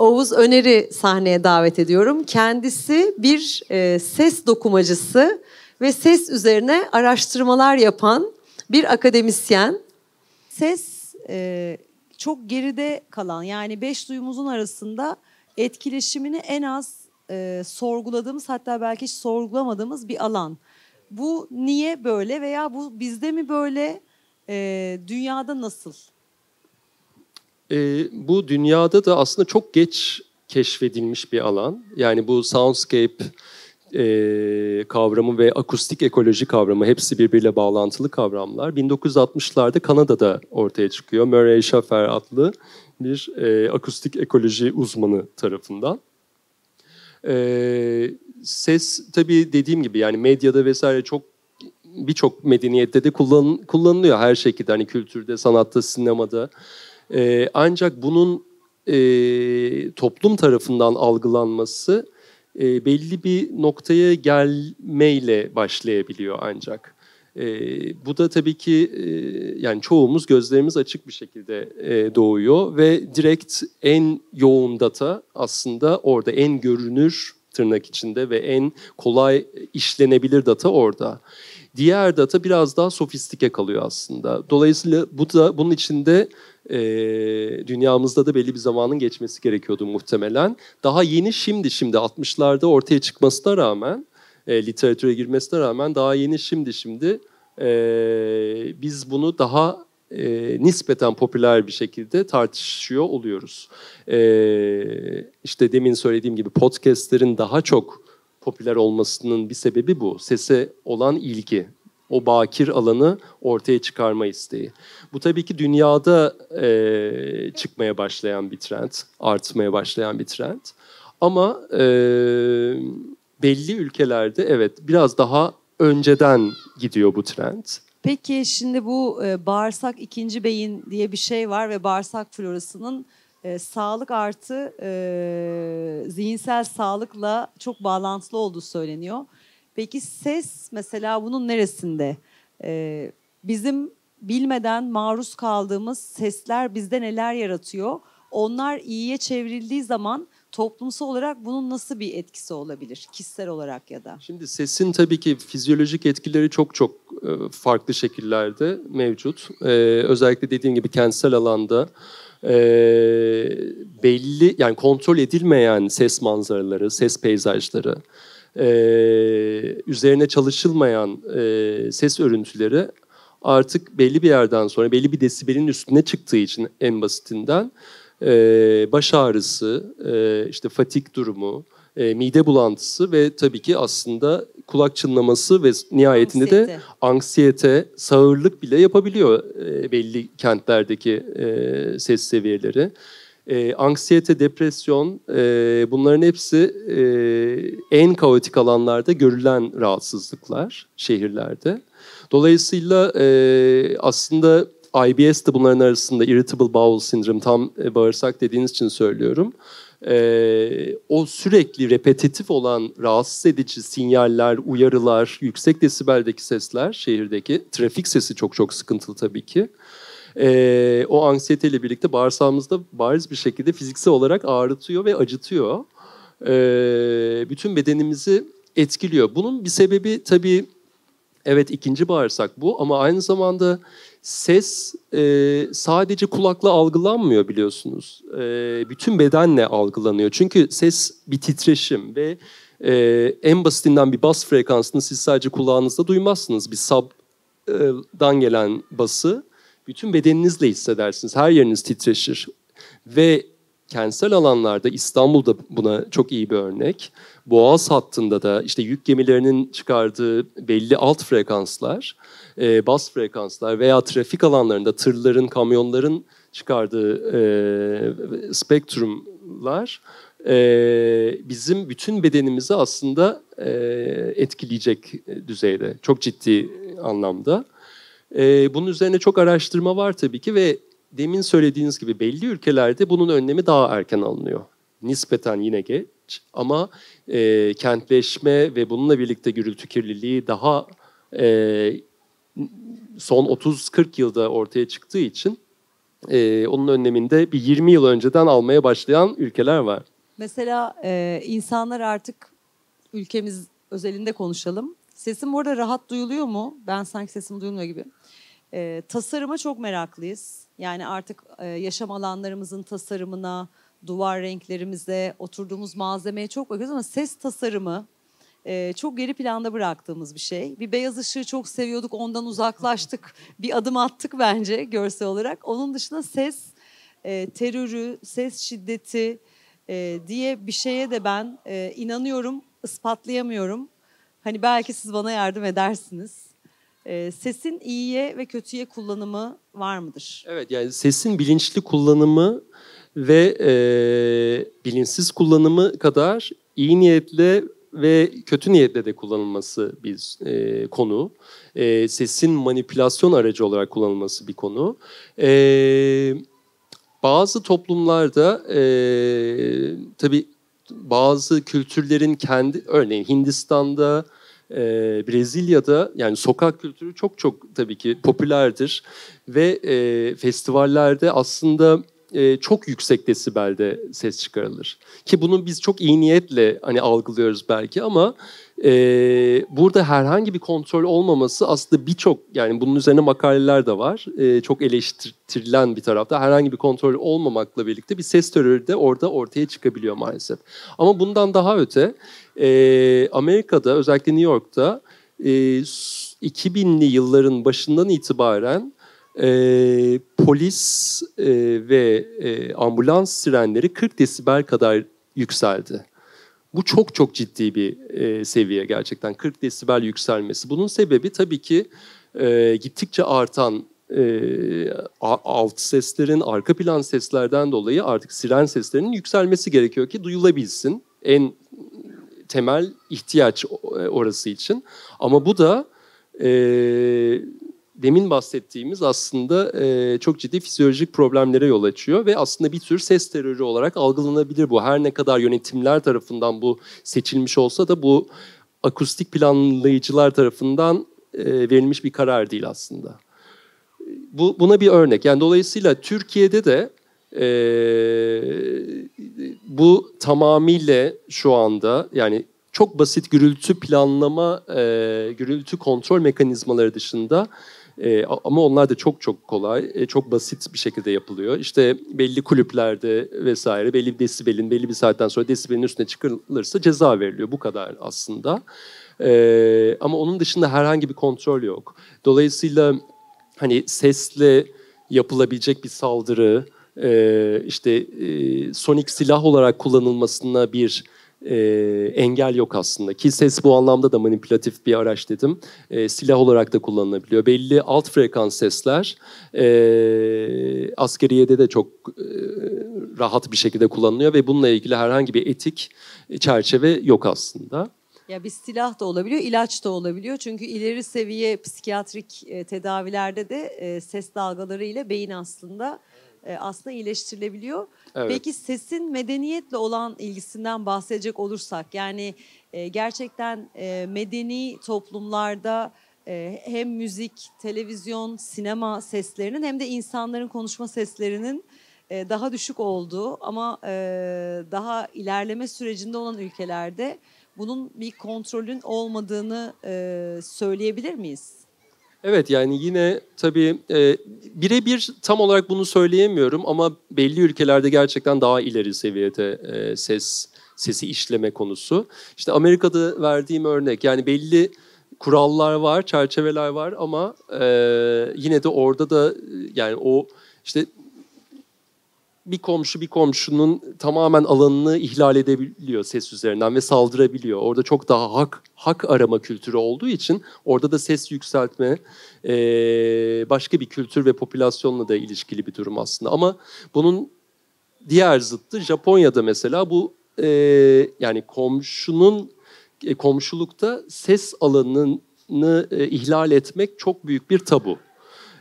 Oğuz Öner'i sahneye davet ediyorum. Kendisi bir e, ses dokumacısı ve ses üzerine araştırmalar yapan bir akademisyen. Ses e, çok geride kalan yani beş duyumuzun arasında etkileşimini en az e, sorguladığımız hatta belki hiç sorgulamadığımız bir alan. Bu niye böyle veya bu bizde mi böyle e, dünyada nasıl? e, bu dünyada da aslında çok geç keşfedilmiş bir alan. Yani bu soundscape e, kavramı ve akustik ekoloji kavramı hepsi birbiriyle bağlantılı kavramlar. 1960'larda Kanada'da ortaya çıkıyor. Murray Schafer adlı bir e, akustik ekoloji uzmanı tarafından. E, ses tabii dediğim gibi yani medyada vesaire çok birçok medeniyette de kullan, kullanılıyor her şekilde. Hani kültürde, sanatta, sinemada. E, ancak bunun e, toplum tarafından algılanması e, belli bir noktaya gelmeyle başlayabiliyor ancak. E, bu da tabii ki e, yani çoğumuz gözlerimiz açık bir şekilde e, doğuyor ve direkt en yoğun data aslında orada en görünür tırnak içinde ve en kolay işlenebilir data orada. Diğer data biraz daha sofistike kalıyor aslında. Dolayısıyla bu da bunun içinde e, dünyamızda da belli bir zamanın geçmesi gerekiyordu muhtemelen. Daha yeni şimdi şimdi 60'larda ortaya çıkmasına rağmen, e, literatüre girmesine rağmen daha yeni şimdi şimdi e, biz bunu daha e, nispeten popüler bir şekilde tartışıyor oluyoruz. E, işte demin söylediğim gibi podcastlerin daha çok popüler olmasının bir sebebi bu. Sese olan ilgi o bakir alanı ortaya çıkarma isteği. Bu tabii ki dünyada e, çıkmaya başlayan bir trend, artmaya başlayan bir trend. Ama e, belli ülkelerde evet biraz daha önceden gidiyor bu trend. Peki şimdi bu e, bağırsak ikinci beyin diye bir şey var ve bağırsak florasının e, sağlık artı e, zihinsel sağlıkla çok bağlantılı olduğu söyleniyor. Peki ses mesela bunun neresinde? Ee, bizim bilmeden maruz kaldığımız sesler bizde neler yaratıyor? Onlar iyiye çevrildiği zaman toplumsal olarak bunun nasıl bir etkisi olabilir kişisel olarak ya da? Şimdi sesin tabii ki fizyolojik etkileri çok çok e, farklı şekillerde mevcut. Ee, özellikle dediğim gibi kentsel alanda e, belli yani kontrol edilmeyen ses manzaraları, ses peyzajları e, üzerine çalışılmayan e, ses örüntüleri artık belli bir yerden sonra belli bir desibelin üstüne çıktığı için en basitinden e, baş ağrısı, e, işte fatik durumu, e, mide bulantısı ve tabii ki aslında kulak çınlaması ve nihayetinde anksiyete. de anksiyete, sağırlık bile yapabiliyor e, belli kentlerdeki e, ses seviyeleri. E, anksiyete, depresyon e, bunların hepsi e, en kaotik alanlarda görülen rahatsızlıklar şehirlerde. Dolayısıyla e, aslında IBS de bunların arasında Irritable Bowel Syndrome tam e, bağırsak dediğiniz için söylüyorum. E, o sürekli repetitif olan rahatsız edici sinyaller, uyarılar, yüksek desibeldeki sesler şehirdeki trafik sesi çok çok sıkıntılı tabii ki e, o anksiyeteyle birlikte bağırsağımızda bariz bir şekilde fiziksel olarak ağrıtıyor ve acıtıyor. E, bütün bedenimizi etkiliyor. Bunun bir sebebi tabii evet ikinci bağırsak bu ama aynı zamanda ses e, sadece kulakla algılanmıyor biliyorsunuz. E, bütün bedenle algılanıyor. Çünkü ses bir titreşim ve e, en basitinden bir bas frekansını siz sadece kulağınızda duymazsınız. Bir sabdan gelen bası bütün bedeninizle hissedersiniz. Her yeriniz titreşir. Ve kentsel alanlarda İstanbul'da buna çok iyi bir örnek. Boğaz hattında da işte yük gemilerinin çıkardığı belli alt frekanslar, e, bas frekanslar veya trafik alanlarında tırların, kamyonların çıkardığı e, spektrumlar e, bizim bütün bedenimizi aslında e, etkileyecek düzeyde. Çok ciddi anlamda. E, bunun üzerine çok araştırma var tabii ki ve demin söylediğiniz gibi belli ülkelerde bunun önlemi daha erken alınıyor. Nispeten yine geç ama e, kentleşme ve bununla birlikte gürültü kirliliği daha e, son 30-40 yılda ortaya çıktığı için e, onun önleminde bir 20 yıl önceden almaya başlayan ülkeler var. Mesela e, insanlar artık ülkemiz özelinde konuşalım. Sesim burada rahat duyuluyor mu? Ben sanki sesim duyulmuyor gibi. E, tasarıma çok meraklıyız. Yani artık e, yaşam alanlarımızın tasarımına, duvar renklerimize, oturduğumuz malzemeye çok bakıyoruz ama ses tasarımı e, çok geri planda bıraktığımız bir şey. Bir beyaz ışığı çok seviyorduk, ondan uzaklaştık. Bir adım attık bence görsel olarak. Onun dışında ses e, terörü, ses şiddeti e, diye bir şeye de ben e, inanıyorum, ispatlayamıyorum. Hani belki siz bana yardım edersiniz. E, sesin iyiye ve kötüye kullanımı var mıdır? Evet yani sesin bilinçli kullanımı ve e, bilinçsiz kullanımı kadar iyi niyetle ve kötü niyetle de kullanılması bir e, konu. E, sesin manipülasyon aracı olarak kullanılması bir konu. E, bazı toplumlarda e, tabii bazı kültürlerin kendi örneğin Hindistan'da e, Brezilya'da yani sokak kültürü çok çok tabii ki popülerdir ve e, festivallerde aslında e, çok yüksek desibelde ses çıkarılır. Ki bunu biz çok iyi niyetle hani algılıyoruz belki ama e, burada herhangi bir kontrol olmaması aslında birçok yani bunun üzerine makaleler de var. E, çok eleştirilen bir tarafta herhangi bir kontrol olmamakla birlikte bir ses terörü de orada ortaya çıkabiliyor maalesef. Ama bundan daha öte e, Amerika'da özellikle New York'ta e, 2000'li yılların başından itibaren e, polis e, ve e, ambulans sirenleri 40 desibel kadar yükseldi. Bu çok çok ciddi bir e, seviye gerçekten 40 desibel yükselmesi. Bunun sebebi tabii ki e, gittikçe artan e, alt seslerin, arka plan seslerden dolayı artık siren seslerinin yükselmesi gerekiyor ki duyulabilsin. En temel ihtiyaç e, orası için. Ama bu da e, demin bahsettiğimiz aslında e, çok ciddi fizyolojik problemlere yol açıyor ve aslında bir tür ses terörü olarak algılanabilir bu. Her ne kadar yönetimler tarafından bu seçilmiş olsa da bu akustik planlayıcılar tarafından e, verilmiş bir karar değil aslında. Bu buna bir örnek. Yani dolayısıyla Türkiye'de de e, bu tamamıyla şu anda yani çok basit gürültü planlama, e, gürültü kontrol mekanizmaları dışında e, ama onlar da çok çok kolay, e, çok basit bir şekilde yapılıyor. İşte belli kulüplerde vesaire belli bir desibelin belli bir saatten sonra desibelin üstüne çıkılırsa ceza veriliyor. Bu kadar aslında. E, ama onun dışında herhangi bir kontrol yok. Dolayısıyla hani sesle yapılabilecek bir saldırı, e, işte e, sonik silah olarak kullanılmasına bir e, engel yok aslında. Ki ses bu anlamda da manipülatif bir araç dedim. E, silah olarak da kullanılabiliyor. Belli alt frekans sesler e, askeriyede de çok e, rahat bir şekilde kullanılıyor ve bununla ilgili herhangi bir etik çerçeve yok aslında. Ya bir silah da olabiliyor, ilaç da olabiliyor. Çünkü ileri seviye psikiyatrik e, tedavilerde de e, ses dalgaları ile beyin aslında e, aslında iyileştirilebiliyor. Evet. Peki sesin medeniyetle olan ilgisinden bahsedecek olursak yani e, gerçekten e, medeni toplumlarda hem müzik, televizyon, sinema seslerinin hem de insanların konuşma seslerinin daha düşük olduğu ama daha ilerleme sürecinde olan ülkelerde bunun bir kontrolün olmadığını söyleyebilir miyiz? Evet yani yine tabii e, birebir tam olarak bunu söyleyemiyorum ama belli ülkelerde gerçekten daha ileri seviyede e, ses sesi işleme konusu. İşte Amerika'da verdiğim örnek yani belli kurallar var, çerçeveler var ama e, yine de orada da e, yani o işte bir komşu bir komşunun tamamen alanını ihlal edebiliyor ses üzerinden ve saldırabiliyor. Orada çok daha hak hak arama kültürü olduğu için orada da ses yükseltme e, başka bir kültür ve popülasyonla da ilişkili bir durum aslında. Ama bunun diğer zıttı Japonya'da mesela bu e, yani komşunun e, komşulukta ses alanını e, ihlal etmek çok büyük bir tabu.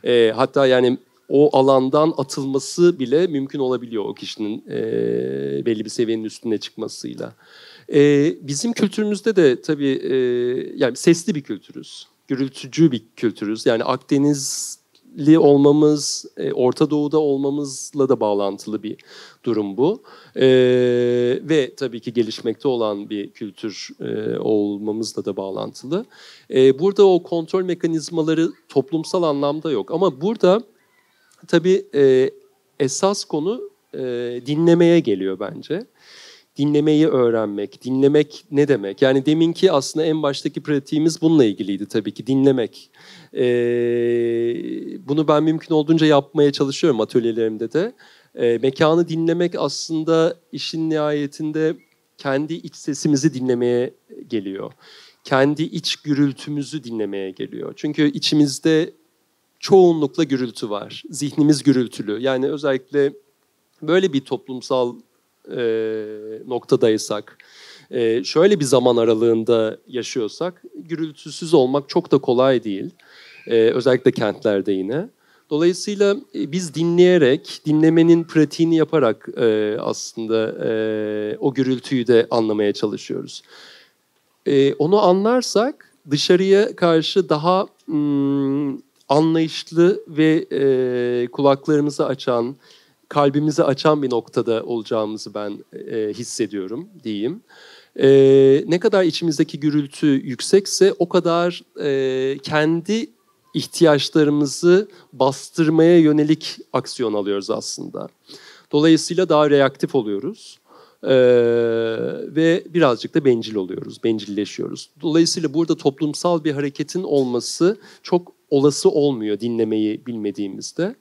E, hatta yani o alandan atılması bile mümkün olabiliyor o kişinin e, belli bir seviyenin üstüne çıkmasıyla. E, bizim kültürümüzde de tabii e, yani sesli bir kültürüz, gürültücü bir kültürüz. Yani Akdenizli olmamız, e, Orta Doğu'da olmamızla da bağlantılı bir durum bu. E, ve tabii ki gelişmekte olan bir kültür e, olmamızla da bağlantılı. E, burada o kontrol mekanizmaları toplumsal anlamda yok ama burada Tabii e, esas konu e, dinlemeye geliyor bence. Dinlemeyi öğrenmek, dinlemek ne demek? Yani deminki aslında en baştaki pratiğimiz bununla ilgiliydi tabii ki, dinlemek. E, bunu ben mümkün olduğunca yapmaya çalışıyorum atölyelerimde de. E, mekanı dinlemek aslında işin nihayetinde kendi iç sesimizi dinlemeye geliyor. Kendi iç gürültümüzü dinlemeye geliyor. Çünkü içimizde çoğunlukla gürültü var. Zihnimiz gürültülü. Yani özellikle böyle bir toplumsal e, noktadaysak, e, şöyle bir zaman aralığında yaşıyorsak gürültüsüz olmak çok da kolay değil. E, özellikle kentlerde yine. Dolayısıyla e, biz dinleyerek, dinlemenin pratiğini yaparak e, aslında e, o gürültüyü de anlamaya çalışıyoruz. E, onu anlarsak dışarıya karşı daha... Hmm, anlayışlı ve e, kulaklarımızı açan, kalbimizi açan bir noktada olacağımızı ben e, hissediyorum diyeyim. E, ne kadar içimizdeki gürültü yüksekse o kadar e, kendi ihtiyaçlarımızı bastırmaya yönelik aksiyon alıyoruz aslında. Dolayısıyla daha reaktif oluyoruz. Ee, ve birazcık da bencil oluyoruz, bencilleşiyoruz. Dolayısıyla burada toplumsal bir hareketin olması çok olası olmuyor dinlemeyi bilmediğimizde.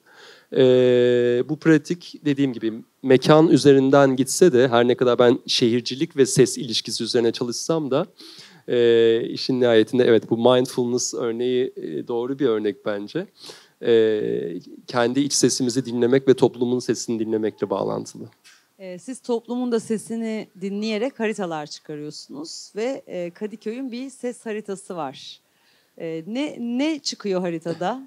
Ee, bu pratik dediğim gibi mekan üzerinden gitse de her ne kadar ben şehircilik ve ses ilişkisi üzerine çalışsam da e, işin nihayetinde evet bu mindfulness örneği e, doğru bir örnek bence. E, kendi iç sesimizi dinlemek ve toplumun sesini dinlemekle bağlantılı. E, siz toplumun da sesini dinleyerek haritalar çıkarıyorsunuz ve e, Kadıköy'ün bir ses haritası var. Ee, ne ne çıkıyor haritada?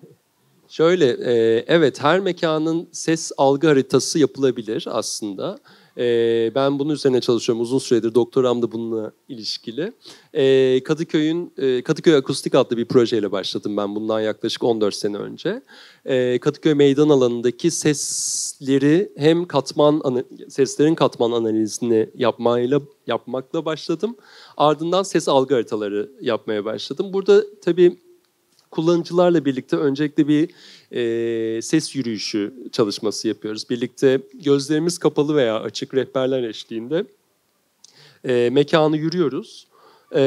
Şöyle, e, evet her mekanın ses algı haritası yapılabilir aslında. Ee, ben bunun üzerine çalışıyorum uzun süredir. Doktoram da bununla ilişkili. E, Kadıköy'ün e, Kadıköy Akustik adlı bir projeyle başladım ben bundan yaklaşık 14 sene önce. E, Kadıköy meydan alanındaki sesleri hem katman seslerin katman analizini yapmayla yapmakla başladım. Ardından ses algı haritaları yapmaya başladım. Burada tabii kullanıcılarla birlikte öncelikle bir e, ses yürüyüşü çalışması yapıyoruz. Birlikte gözlerimiz kapalı veya açık rehberler eşliğinde e, mekanı yürüyoruz e,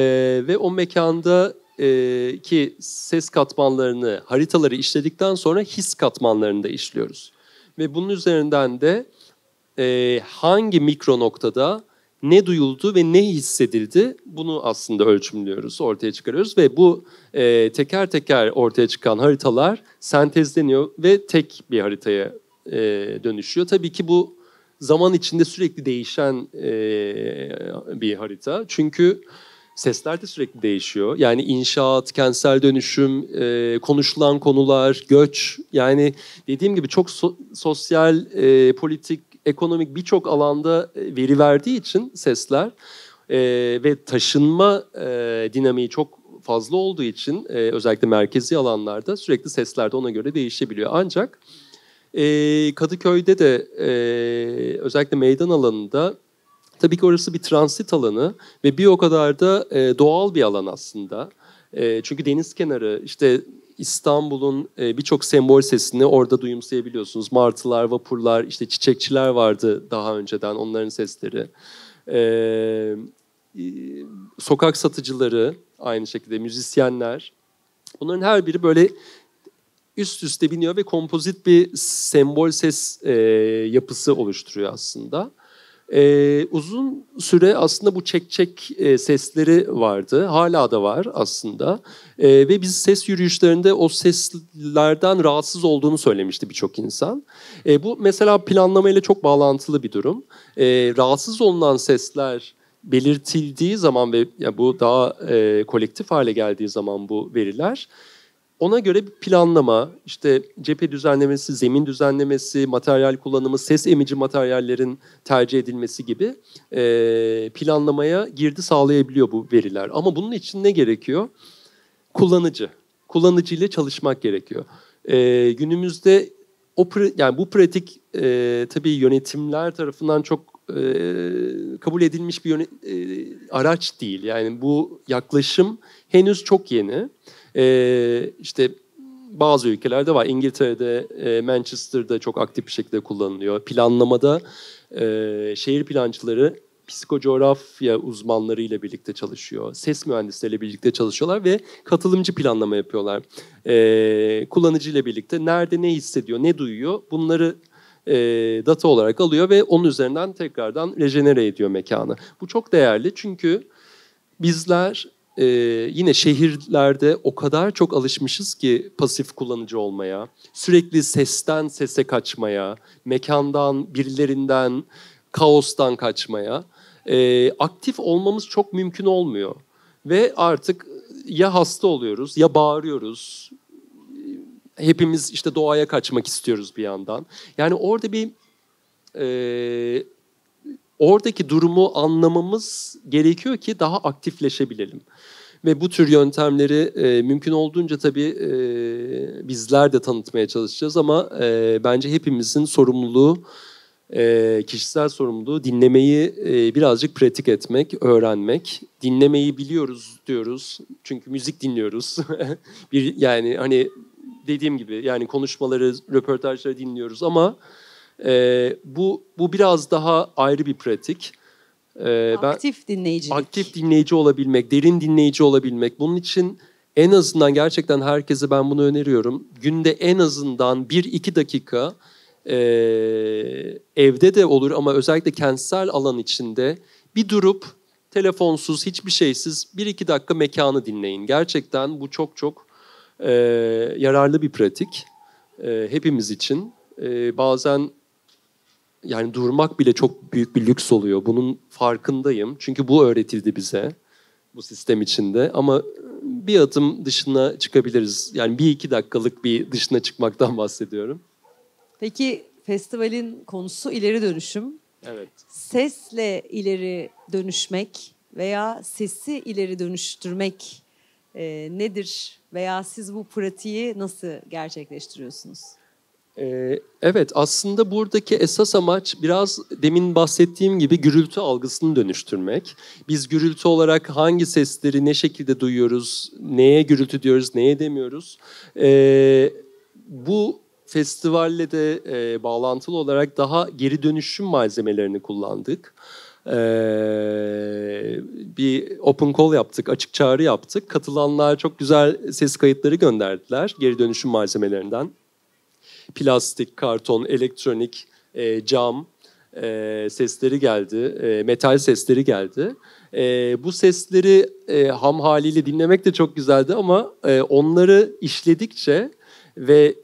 ve o mekanda e, ki ses katmanlarını, haritaları işledikten sonra his katmanlarını da işliyoruz. Ve bunun üzerinden de e, hangi mikro noktada ne duyuldu ve ne hissedildi bunu aslında ölçümlüyoruz, ortaya çıkarıyoruz ve bu e, teker teker ortaya çıkan haritalar sentezleniyor ve tek bir haritaya e, dönüşüyor. Tabii ki bu zaman içinde sürekli değişen e, bir harita çünkü sesler de sürekli değişiyor. Yani inşaat, kentsel dönüşüm, e, konuşulan konular, göç. Yani dediğim gibi çok so- sosyal, e, politik, ekonomik birçok alanda e, veri verdiği için sesler e, ve taşınma e, dinamiği çok fazla olduğu için e, özellikle merkezi alanlarda sürekli sesler de ona göre değişebiliyor. Ancak e, Kadıköy'de de e, özellikle meydan alanında tabii ki orası bir transit alanı ve bir o kadar da e, doğal bir alan aslında. E, çünkü deniz kenarı işte İstanbul'un e, birçok sembol sesini orada duyumsayabiliyorsunuz. Martılar, vapurlar, işte çiçekçiler vardı daha önceden onların sesleri. E, e, sokak satıcıları aynı şekilde müzisyenler. Bunların her biri böyle üst üste biniyor ve kompozit bir sembol ses e, yapısı oluşturuyor aslında. Ee, uzun süre aslında bu çek çek e, sesleri vardı. Hala da var aslında. E, ve biz ses yürüyüşlerinde o seslerden rahatsız olduğunu söylemişti birçok insan. E, bu mesela planlamayla çok bağlantılı bir durum. E, rahatsız olunan sesler belirtildiği zaman ve ya bu daha e, kolektif hale geldiği zaman bu veriler ona göre bir planlama, işte cephe düzenlemesi, zemin düzenlemesi, materyal kullanımı, ses emici materyallerin tercih edilmesi gibi e, planlamaya girdi sağlayabiliyor bu veriler. Ama bunun için ne gerekiyor? Kullanıcı. Kullanıcı ile çalışmak gerekiyor. E, günümüzde o yani bu pratik e, tabii yönetimler tarafından çok e, kabul edilmiş bir yönet, e, araç değil. Yani bu yaklaşım henüz çok yeni. E, işte bazı ülkelerde var. İngiltere'de, e, Manchester'da çok aktif bir şekilde kullanılıyor. Planlamada e, şehir plancıları psikocoğrafya ile birlikte çalışıyor. Ses mühendisleriyle birlikte çalışıyorlar ve katılımcı planlama yapıyorlar. E, ile birlikte nerede ne hissediyor, ne duyuyor bunları e, data olarak alıyor ve onun üzerinden tekrardan rejenere ediyor mekanı. Bu çok değerli çünkü bizler e, yine şehirlerde o kadar çok alışmışız ki pasif kullanıcı olmaya, sürekli sesten sese kaçmaya, mekandan, birilerinden, kaostan kaçmaya e, aktif olmamız çok mümkün olmuyor. Ve artık ya hasta oluyoruz ya bağırıyoruz. Hepimiz işte doğaya kaçmak istiyoruz bir yandan. Yani orada bir e, oradaki durumu anlamamız gerekiyor ki daha aktifleşebilelim. Ve bu tür yöntemleri e, mümkün olduğunca tabii e, bizler de tanıtmaya çalışacağız ama e, bence hepimizin sorumluluğu, e, kişisel sorumluluğu dinlemeyi e, birazcık pratik etmek, öğrenmek. Dinlemeyi biliyoruz diyoruz çünkü müzik dinliyoruz. bir Yani hani dediğim gibi yani konuşmaları, röportajları dinliyoruz ama e, bu bu biraz daha ayrı bir pratik ee, aktif ben, Aktif dinleyici olabilmek, derin dinleyici olabilmek. Bunun için en azından gerçekten herkese ben bunu öneriyorum. Günde en azından 1-2 dakika e, evde de olur ama özellikle kentsel alan içinde bir durup telefonsuz, hiçbir şeysiz 1-2 dakika mekanı dinleyin. Gerçekten bu çok çok e, yararlı bir pratik e, hepimiz için. E, bazen yani durmak bile çok büyük bir lüks oluyor. Bunun farkındayım. Çünkü bu öğretildi bize bu sistem içinde. Ama ıı, bir adım dışına çıkabiliriz. Yani bir iki dakikalık bir dışına çıkmaktan bahsediyorum. Peki festivalin konusu ileri dönüşüm. Evet. Sesle ileri dönüşmek veya sesi ileri dönüştürmek e, nedir? Veya siz bu pratiği nasıl gerçekleştiriyorsunuz? Ee, evet aslında buradaki esas amaç biraz demin bahsettiğim gibi gürültü algısını dönüştürmek. Biz gürültü olarak hangi sesleri ne şekilde duyuyoruz, neye gürültü diyoruz, neye demiyoruz. Ee, bu festivalle de e, bağlantılı olarak daha geri dönüşüm malzemelerini kullandık. Ee, bir open call yaptık, açık çağrı yaptık. Katılanlar çok güzel ses kayıtları gönderdiler geri dönüşüm malzemelerinden plastik, karton, elektronik, e, cam e, sesleri geldi, e, metal sesleri geldi. E, bu sesleri e, ham haliyle dinlemek de çok güzeldi ama e, onları işledikçe ve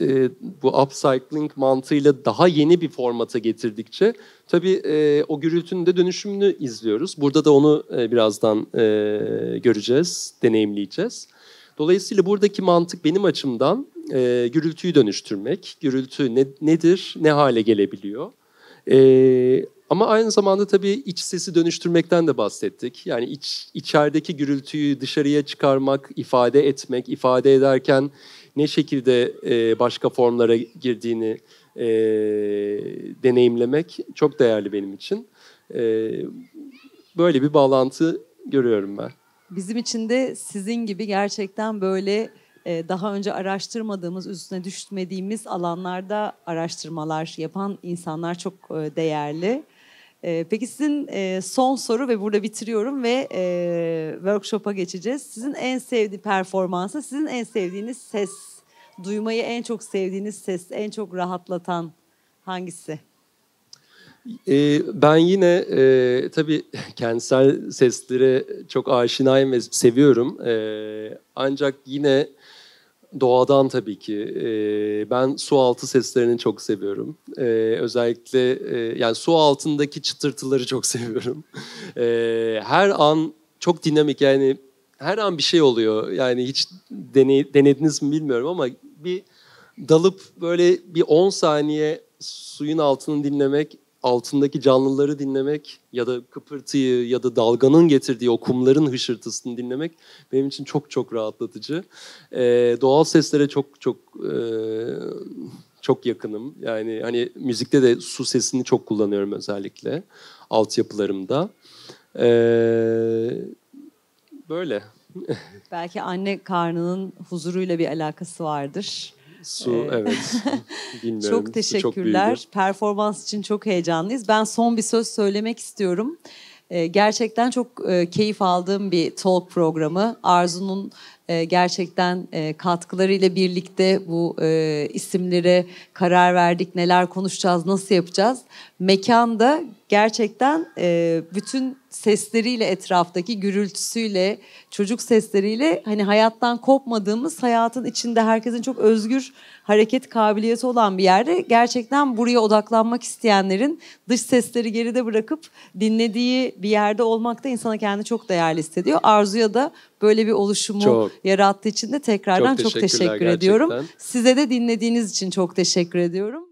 e, bu upcycling mantığıyla daha yeni bir formata getirdikçe tabii e, o gürültünün de dönüşümünü izliyoruz. Burada da onu e, birazdan e, göreceğiz, deneyimleyeceğiz. Dolayısıyla buradaki mantık benim açımdan e, gürültüyü dönüştürmek. Gürültü ne, nedir, ne hale gelebiliyor? E, ama aynı zamanda tabii iç sesi dönüştürmekten de bahsettik. Yani iç, içerideki gürültüyü dışarıya çıkarmak, ifade etmek, ifade ederken ne şekilde e, başka formlara girdiğini e, deneyimlemek çok değerli benim için. E, böyle bir bağlantı görüyorum ben. Bizim için de sizin gibi gerçekten böyle e, daha önce araştırmadığımız, üstüne düşmediğimiz alanlarda araştırmalar yapan insanlar çok e, değerli. E, peki sizin son soru ve burada bitiriyorum ve workshop'a geçeceğiz. Sizin en sevdiği performansı, sizin en sevdiğiniz ses, duymayı en çok sevdiğiniz ses, en çok rahatlatan hangisi? Ee, ben yine e, tabii kentsel seslere çok aşinayım ve seviyorum. Ee, ancak yine doğadan tabii ki. Ee, ben su altı seslerini çok seviyorum. özellikle e, yani su altındaki çıtırtıları çok seviyorum. her an çok dinamik yani her an bir şey oluyor. Yani hiç denediniz mi bilmiyorum ama bir dalıp böyle bir 10 saniye suyun altını dinlemek altındaki canlıları dinlemek ya da kıpırtıyı ya da dalganın getirdiği o kumların hışırtısını dinlemek benim için çok çok rahatlatıcı. Ee, doğal seslere çok çok e, çok yakınım. Yani hani müzikte de su sesini çok kullanıyorum özellikle altyapılarımda. Ee, böyle. Belki anne karnının huzuruyla bir alakası vardır. Su evet. Bilmiyorum. Çok teşekkürler. Çok Performans için çok heyecanlıyız. Ben son bir söz söylemek istiyorum. Gerçekten çok keyif aldığım bir talk programı. Arzu'nun e, gerçekten e, katkılarıyla birlikte bu e, isimlere karar verdik. Neler konuşacağız, nasıl yapacağız? Mekanda gerçekten e, bütün sesleriyle etraftaki gürültüsüyle, çocuk sesleriyle hani hayattan kopmadığımız, hayatın içinde herkesin çok özgür hareket kabiliyeti olan bir yerde gerçekten buraya odaklanmak isteyenlerin dış sesleri geride bırakıp dinlediği bir yerde olmak da insana kendi çok değerli hissediyor. Arzu'ya da böyle bir oluşumu çok. yarattığı için de tekrardan çok, çok teşekkür ediyorum. Size de dinlediğiniz için çok teşekkür ediyorum.